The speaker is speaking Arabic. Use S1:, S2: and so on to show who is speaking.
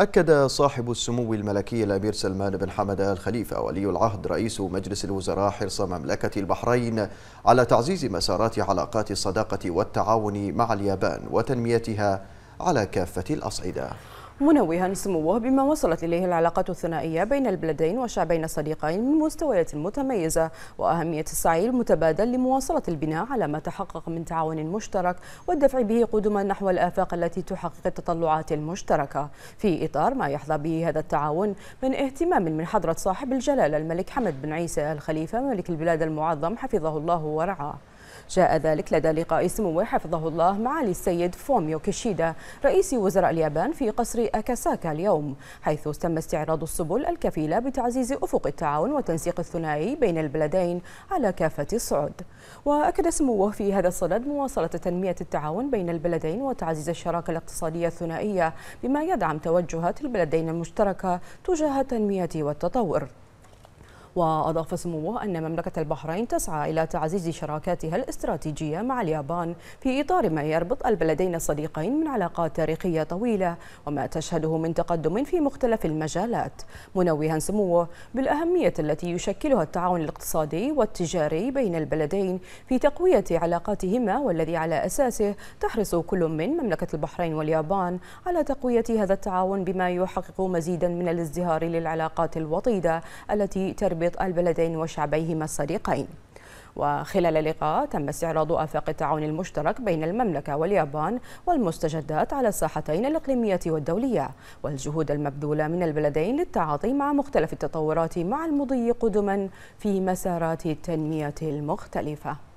S1: أكد صاحب السمو الملكي الأمير سلمان بن حمد الخليفة خليفة ولي العهد رئيس مجلس الوزراء حرص مملكة البحرين على تعزيز مسارات علاقات الصداقة والتعاون مع اليابان وتنميتها على كافة الأصعدة
S2: منوها سموه بما وصلت إليه العلاقات الثنائية بين البلدين وشعبين صديقين من مستويات متميزة وأهمية السعي المتبادل لمواصلة البناء على ما تحقق من تعاون مشترك والدفع به قدما نحو الآفاق التي تحقق التطلعات المشتركة في إطار ما يحظى به هذا التعاون من اهتمام من حضرة صاحب الجلالة الملك حمد بن عيسى الخليفة ملك البلاد المعظم حفظه الله ورعاه جاء ذلك لدى لقاء سموه حفظه الله معالي السيد فوميو كيشيدا رئيس وزراء اليابان في قصر أكاساكا اليوم حيث تم استعراض السبل الكفيلة بتعزيز أفق التعاون والتنسيق الثنائي بين البلدين على كافة الصعد وأكد سموه في هذا الصدد مواصلة تنمية التعاون بين البلدين وتعزيز الشراكة الاقتصادية الثنائية بما يدعم توجهات البلدين المشتركة تجاه التنمية والتطور وأضاف سموه أن مملكة البحرين تسعى إلى تعزيز شراكاتها الاستراتيجية مع اليابان في إطار ما يربط البلدين الصديقين من علاقات تاريخية طويلة وما تشهده من تقدم في مختلف المجالات منوها سموه بالأهمية التي يشكلها التعاون الاقتصادي والتجاري بين البلدين في تقوية علاقاتهما والذي على أساسه تحرص كل من مملكة البحرين واليابان على تقوية هذا التعاون بما يحقق مزيدا من الازدهار للعلاقات الوطيدة التي تربط تربط البلدين وشعبيهما الصديقين وخلال اللقاء تم استعراض آفاق التعاون المشترك بين المملكة واليابان والمستجدات على الساحتين الإقليمية والدولية والجهود المبذولة من البلدين للتعاطي مع مختلف التطورات مع المضي قدما في مسارات التنمية المختلفة